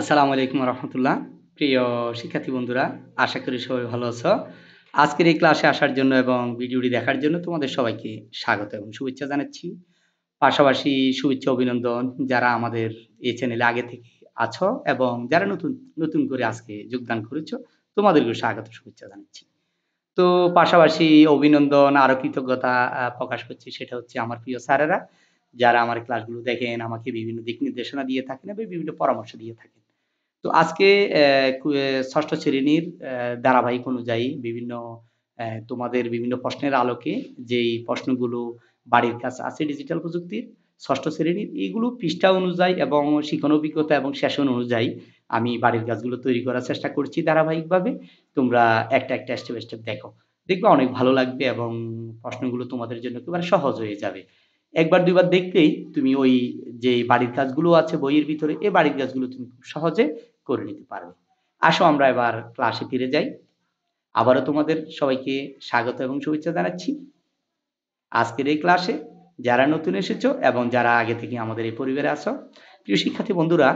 আসসালামু আলাইকুম রহমতুল্লাহ প্রিয় শিক্ষার্থী বন্ধুরা আশা করি সবাই ভালো আছো আজকের এই ক্লাসে আসার জন্য এবং ভিডিওটি দেখার জন্য তোমাদের সবাইকে স্বাগত এবং শুভেচ্ছা জানাচ্ছি পাশাপাশি শুভেচ্ছা অভিনন্দন যারা আমাদের এই চ্যানেলে আগে থেকে আছো এবং যারা নতুন নতুন করে আজকে যোগদান করেছো তোমাদেরকে স্বাগত শুভেচ্ছা জানাচ্ছি তো পাশাপাশি অভিনন্দন আরও কৃতজ্ঞতা প্রকাশ করছি সেটা হচ্ছে আমার প্রিয় স্যারেরা যারা আমার ক্লাসগুলো দেখেন আমাকে বিভিন্ন দিক নির্দেশনা দিয়ে থাকেন এবং বিভিন্ন পরামর্শ দিয়ে থাকেন তো আজকে ষষ্ঠ শ্রেণীর ধারাবাহিক অনুযায়ী বিভিন্ন তোমাদের বিভিন্ন প্রশ্নের আলোকে যেই প্রশ্নগুলো বাড়ির কাছে আছে ডিজিটাল প্রযুক্তির ষষ্ঠ শ্রেণীর এইগুলো পৃষ্ঠা অনুযায়ী এবং শিক্ষণ অভিজ্ঞতা এবং সেশন অনুযায়ী আমি বাড়ির কাজগুলো তৈরি করার চেষ্টা করছি ধারাবাহিকভাবে তোমরা একটা একটা স্টেপ স্টেপ দেখো দেখবে অনেক ভালো লাগবে এবং প্রশ্নগুলো তোমাদের জন্য একেবারে সহজ হয়ে যাবে একবার দুইবার দেখতেই তুমি ওই যে বাড়ির কাজগুলো আছে বইয়ের ভিতরে এই বাড়ির কাজগুলো তুমি খুব সহজে করে নিতে পারবে আসো আমরা এবার ক্লাসে ফিরে যাই আবারও তোমাদের সবাইকে স্বাগত এবং শুভেচ্ছা জানাচ্ছি আজকের এই ক্লাসে যারা নতুন এসেছো এবং যারা আগে থেকে আমাদের এই পরিবারে আসো প্রিয় শিক্ষার্থী বন্ধুরা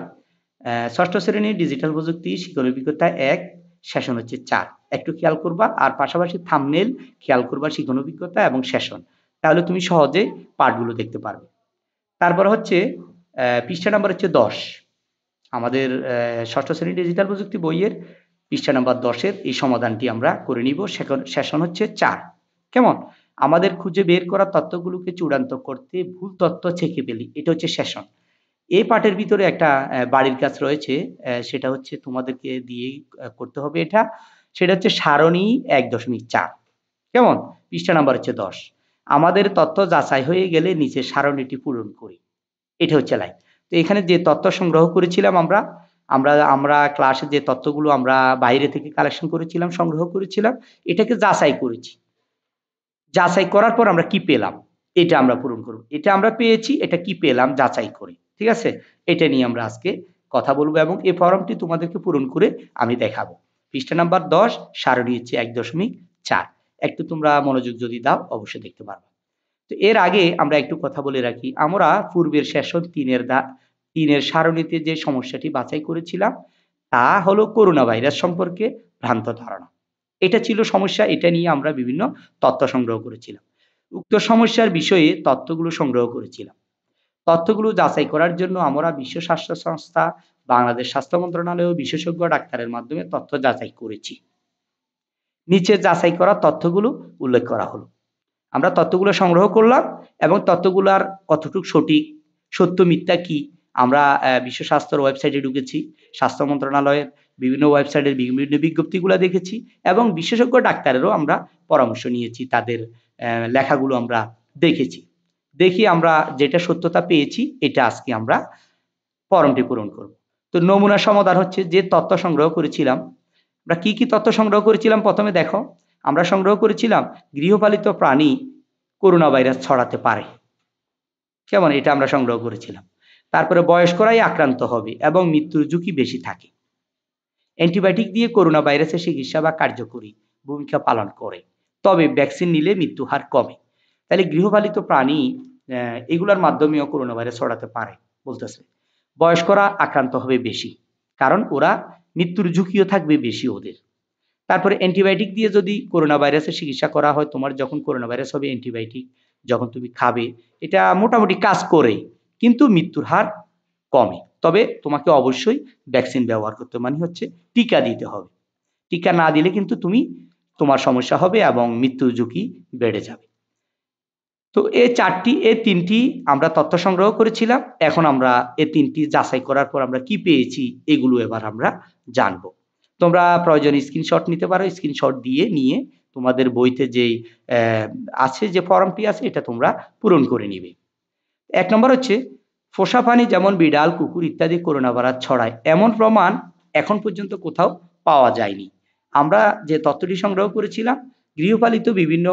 ষষ্ঠ শ্রেণীর ডিজিটাল প্রযুক্তি শিকল অভিজ্ঞতা এক সেশন হচ্ছে চার একটু খেয়াল করবা আর পাশাপাশি থামনেল খেয়াল করবা শিখন অভিজ্ঞতা এবং সেশন তাহলে তুমি সহজে পাঠগুলো দেখতে পারবে তারপর হচ্ছে পৃষ্ঠা নাম্বার হচ্ছে দশ আমাদের ষষ্ঠ শ্রেণী ডিজিটাল প্রযুক্তি বইয়ের পৃষ্ঠা নাম্বার দশের এই সমাধানটি আমরা করে নিব সেশন হচ্ছে চার কেমন আমাদের খুঁজে বের করা তত্ত্বগুলোকে চূড়ান্ত করতে ভুল তত্ত্ব ছেঁকে ফেলি এটা হচ্ছে সেশন এই পাঠের ভিতরে একটা বাড়ির কাজ রয়েছে সেটা হচ্ছে তোমাদেরকে দিয়ে করতে হবে এটা সেটা হচ্ছে সারণী এক দশমিক চার কেমন পৃষ্ঠা নাম্বার হচ্ছে দশ আমাদের তথ্য যাচাই হয়ে গেলে নিচে সারণীটি পূরণ করি এটা হচ্ছে লাইন তো এখানে যে তথ্য সংগ্রহ করেছিলাম আমরা আমরা আমরা ক্লাসে যে তথ্যগুলো আমরা বাইরে থেকে কালেকশন করেছিলাম সংগ্রহ করেছিলাম এটাকে যাচাই করেছি যাচাই করার পর আমরা কি পেলাম এটা আমরা পূরণ করব এটা আমরা পেয়েছি এটা কি পেলাম যাচাই করে ঠিক আছে এটা নিয়ে আমরা আজকে কথা বলবো এবং এই ফর্মটি তোমাদেরকে পূরণ করে আমি দেখাবো পৃষ্ঠা নাম্বার দশ সারণী হচ্ছে এক দশমিক চার একটু তোমরা মনোযোগ যদি দাও অবশ্যই দেখতে পারবে তো এর আগে আমরা একটু কথা বলে রাখি আমরা পূর্বের সেশন তিনের দা তিনের সারণীতে যে সমস্যাটি বাছাই করেছিলাম তা হলো করোনা ভাইরাস সম্পর্কে ভ্রান্ত ধারণা এটা ছিল সমস্যা এটা নিয়ে আমরা বিভিন্ন তথ্য সংগ্রহ করেছিলাম উক্ত সমস্যার বিষয়ে তথ্যগুলো সংগ্রহ করেছিলাম তথ্যগুলো যাচাই করার জন্য আমরা বিশ্ব স্বাস্থ্য সংস্থা বাংলাদেশ স্বাস্থ্য মন্ত্রণালয় ও বিশেষজ্ঞ ডাক্তারের মাধ্যমে তথ্য যাচাই করেছি নিচে যাচাই করা তথ্যগুলো উল্লেখ করা হলো আমরা তত্ত্বগুলো সংগ্রহ করলাম এবং তত্ত্বগুলার কতটুকু সঠিক সত্য মিথ্যা কি আমরা বিশ্ব স্বাস্থ্যর ওয়েবসাইটে ঢুকেছি স্বাস্থ্য মন্ত্রণালয়ের বিভিন্ন ওয়েবসাইটের বিভিন্ন বিজ্ঞপ্তিগুলো দেখেছি এবং বিশেষজ্ঞ ডাক্তারেরও আমরা পরামর্শ নিয়েছি তাদের লেখাগুলো আমরা দেখেছি দেখি আমরা যেটা সত্যতা পেয়েছি এটা আজকে আমরা ফরমটি পূরণ করব তো নমুনা সমাধান হচ্ছে যে তথ্য সংগ্রহ করেছিলাম আমরা কি কি তথ্য সংগ্রহ করেছিলাম প্রথমে দেখো আমরা সংগ্রহ করেছিলাম গৃহপালিত প্রাণী করোনা ভাইরাস ছড়াতে পারে কেমন এটা আমরা সংগ্রহ করেছিলাম তারপরে বয়স্করাই আক্রান্ত হবে এবং মৃত্যুর ঝুঁকি বেশি থাকে অ্যান্টিবায়োটিক দিয়ে করোনা ভাইরাসের চিকিৎসা বা কার্যকরী ভূমিকা পালন করে তবে ভ্যাকসিন নিলে মৃত্যু হার কমে তাহলে গৃহপালিত প্রাণী এগুলোর মাধ্যমেও করোনা ভাইরাস ছড়াতে পারে বলতেছে বয়স্করা আক্রান্ত হবে বেশি কারণ ওরা মৃত্যুর ঝুঁকিও থাকবে বেশি ওদের তারপরে অ্যান্টিবায়োটিক দিয়ে যদি করোনা ভাইরাসের চিকিৎসা করা হয় তোমার যখন করোনা ভাইরাস হবে অ্যান্টিবায়োটিক যখন তুমি খাবে এটা মোটামুটি কাজ করে কিন্তু মৃত্যুর হার কমে তবে তোমাকে অবশ্যই ভ্যাকসিন ব্যবহার করতে মানে হচ্ছে টিকা দিতে হবে টিকা না দিলে কিন্তু তুমি তোমার সমস্যা হবে এবং মৃত্যু ঝুঁকি বেড়ে যাবে তো এ চারটি এ তিনটি আমরা তথ্য সংগ্রহ করেছিলাম এখন আমরা এ তিনটি যাচাই করার পর আমরা কি পেয়েছি এগুলো এবার আমরা জানবো তোমরা প্রয়োজন স্ক্রিনশট নিতে পারো স্ক্রিনশট দিয়ে নিয়ে তোমাদের বইতে যেই আছে যে ফর্মটি আছে এটা তোমরা পূরণ করে নিবে এক নম্বর হচ্ছে ফোসা পানি যেমন বিড়াল কুকুর ইত্যাদি করোনা ভাইরাস ছড়ায় এমন প্রমাণ এখন পর্যন্ত কোথাও পাওয়া যায়নি আমরা যে তথ্যটি সংগ্রহ করেছিলাম গৃহপালিত বিভিন্ন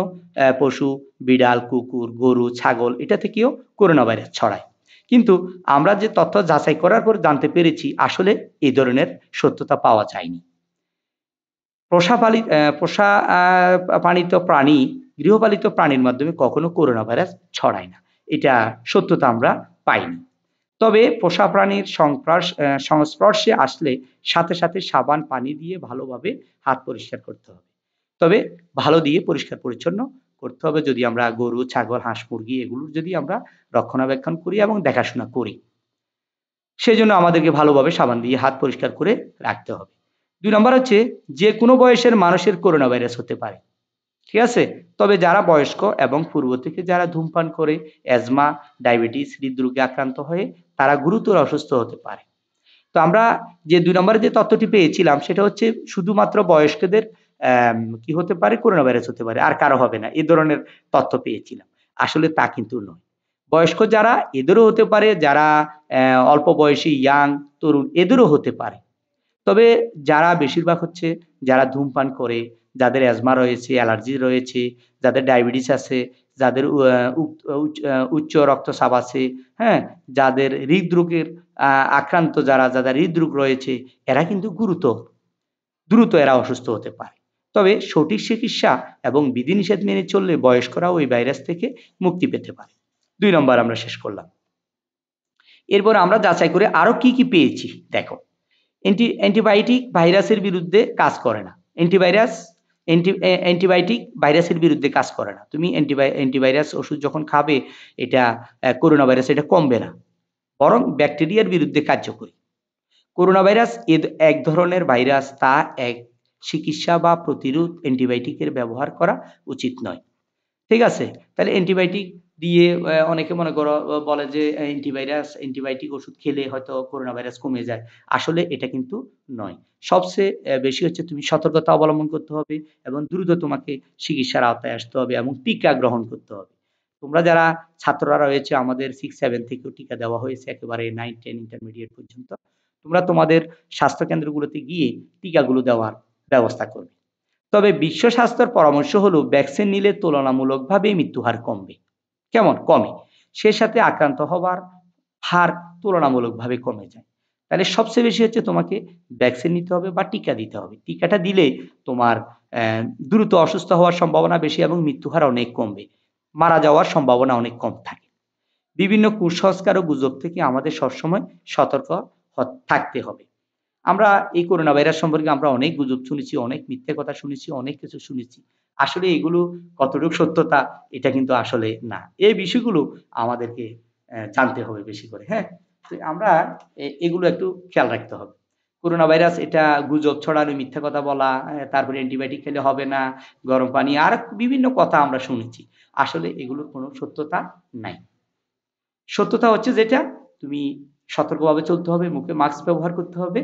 পশু বিড়াল কুকুর গরু ছাগল এটা থেকেও করোনা ভাইরাস ছড়ায় কিন্তু আমরা যে তথ্য যাচাই করার পর জানতে পেরেছি আসলে এই ধরনের সত্যতা পাওয়া যায়নি প্রসাপালিত পোষা পালিত প্রাণী গৃহপালিত প্রাণীর মাধ্যমে কখনো করোনা ভাইরাস ছড়ায় না এটা সত্যতা আমরা পাইনি তবে পোষা প্রাণীর সংস্পর্শে আসলে সাথে সাথে সাবান পানি দিয়ে ভালোভাবে হাত পরিষ্কার করতে হবে তবে ভালো দিয়ে পরিষ্কার পরিচ্ছন্ন করতে হবে যদি আমরা গরু ছাগল হাঁস মুরগি এগুলোর যদি আমরা রক্ষণাবেক্ষণ করি এবং দেখাশোনা করি সেজন্য আমাদেরকে ভালোভাবে সাবান দিয়ে হাত পরিষ্কার করে রাখতে হবে দুই নম্বর হচ্ছে যে কোনো বয়সের মানুষের করোনা ভাইরাস হতে পারে ঠিক আছে তবে যারা বয়স্ক এবং পূর্ব থেকে যারা ধূমপান করে অ্যাজমা ডায়াবেটিস হৃদরোগে আক্রান্ত হয়ে তারা গুরুতর অসুস্থ হতে পারে তো আমরা যে দুই নম্বরে যে তথ্যটি পেয়েছিলাম সেটা হচ্ছে শুধুমাত্র বয়স্কদের কি হতে পারে করোনা ভাইরাস হতে পারে আর কারো হবে না এ ধরনের তথ্য পেয়েছিলাম আসলে তা কিন্তু নয় বয়স্ক যারা এদেরও হতে পারে যারা অল্প বয়সী ইয়াং তরুণ এদেরও হতে পারে তবে যারা বেশিরভাগ হচ্ছে যারা ধূমপান করে যাদের অ্যাজমা রয়েছে অ্যালার্জি রয়েছে যাদের ডায়াবেটিস আছে যাদের উচ্চ রক্তচাপ আছে হ্যাঁ যাদের হৃদরোগের আক্রান্ত যারা যাদের হৃদরোগ রয়েছে এরা কিন্তু গুরুতর দ্রুত এরা অসুস্থ হতে পারে তবে সঠিক চিকিৎসা এবং বিধিনিষেধ মেনে চললে বয়স্করা ওই ভাইরাস থেকে মুক্তি পেতে পারে দুই নম্বর আমরা শেষ করলাম এরপর আমরা যাচাই করে আরও কি কি পেয়েছি দেখো অ্যান্টিবায়োটিক ভাইরাসের বিরুদ্ধে কাজ করে না অ্যান্টিভাইরাস অ্যান্টিবায়োটিক ভাইরাসের বিরুদ্ধে কাজ করে না তুমি অ্যান্টিবায় অ্যান্টিভাইরাস ওষুধ যখন খাবে এটা করোনা ভাইরাস এটা কমবে না বরং ব্যাকটেরিয়ার বিরুদ্ধে কার্যকরী করোনা ভাইরাস এক ধরনের ভাইরাস তা এক চিকিৎসা বা প্রতিরোধ অ্যান্টিবায়োটিকের ব্যবহার করা উচিত নয় ঠিক আছে তাহলে অ্যান্টিবায়োটিক দিয়ে অনেকে মনে করো বলে যে অ্যান্টিভাইরাস অ্যান্টিবায়োটিক ওষুধ খেলে হয়তো করোনা ভাইরাস কমে যায় আসলে এটা কিন্তু নয় সবচেয়ে বেশি হচ্ছে তুমি সতর্কতা অবলম্বন করতে হবে এবং দ্রুত তোমাকে চিকিৎসার আওতায় আসতে হবে এবং টিকা গ্রহণ করতে হবে তোমরা যারা ছাত্ররা রয়েছে আমাদের সিক্স সেভেন থেকেও টিকা দেওয়া হয়েছে একেবারে নাইন টেন ইন্টারমিডিয়েট পর্যন্ত তোমরা তোমাদের স্বাস্থ্য কেন্দ্রগুলোতে গিয়ে টিকাগুলো দেওয়ার ব্যবস্থা করবে তবে বিশ্ব স্বাস্থ্যের পরামর্শ হলো ভ্যাকসিন নিলে তুলনামূলকভাবে মৃত্যুহার কমবে কেমন কমে সে সাথে আক্রান্ত হবার হার তুলনামূলকভাবে কমে যায় তাহলে সবচেয়ে বেশি হচ্ছে তোমাকে ভ্যাকসিন নিতে হবে বা টিকা দিতে হবে টিকাটা দিলে তোমার দ্রুত অসুস্থ হওয়ার সম্ভাবনা বেশি এবং মৃত্যুহার অনেক কমবে মারা যাওয়ার সম্ভাবনা অনেক কম থাকে বিভিন্ন কুসংস্কার ও গুজব থেকে আমাদের সবসময় সতর্ক থাকতে হবে আমরা এই করোনা ভাইরাস সম্পর্কে আমরা অনেক গুজব শুনেছি অনেক মিথ্যে কথা শুনেছি অনেক কিছু শুনেছি আসলে এগুলো কতটুকু সত্যতা এটা কিন্তু আসলে না এই বিষয়গুলো আমাদেরকে জানতে হবে বেশি করে হ্যাঁ আমরা এগুলো একটু খেয়াল রাখতে হবে করোনা ভাইরাস এটা গুজব ছড়ানো মিথ্যা কথা বলা তারপরে অ্যান্টিবায়োটিক খেলে হবে না গরম পানি আর বিভিন্ন কথা আমরা শুনেছি আসলে এগুলোর কোনো সত্যতা নাই সত্যতা হচ্ছে যেটা তুমি সতর্কভাবে চলতে হবে মুখে মাস্ক ব্যবহার করতে হবে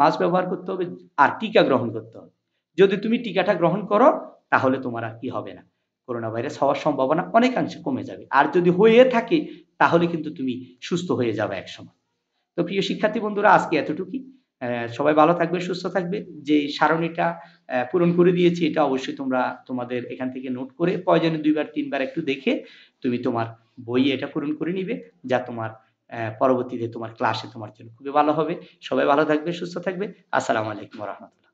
মাস্ক ব্যবহার করতে হবে আর টিকা গ্রহণ করতে হবে যদি তুমি টিকাটা গ্রহণ করো তাহলে তোমার আর কি হবে না করোনা ভাইরাস হওয়ার সম্ভাবনা অনেকাংশে কমে যাবে আর যদি হয়ে থাকে তাহলে কিন্তু তুমি সুস্থ হয়ে যাবে একসময় তো প্রিয় শিক্ষার্থী বন্ধুরা আজকে এতটুকুই সবাই ভালো থাকবে সুস্থ থাকবে যে সারণীটা পূরণ করে দিয়েছি এটা অবশ্যই তোমরা তোমাদের এখান থেকে নোট করে প্রয়োজনে দুইবার তিনবার একটু দেখে তুমি তোমার বই এটা পূরণ করে নিবে যা তোমার পরবর্তীতে তোমার ক্লাসে তোমার জন্য খুবই ভালো হবে সবাই ভালো থাকবে সুস্থ থাকবে আসসালামু আলাইকুম রহমতুল্লাহ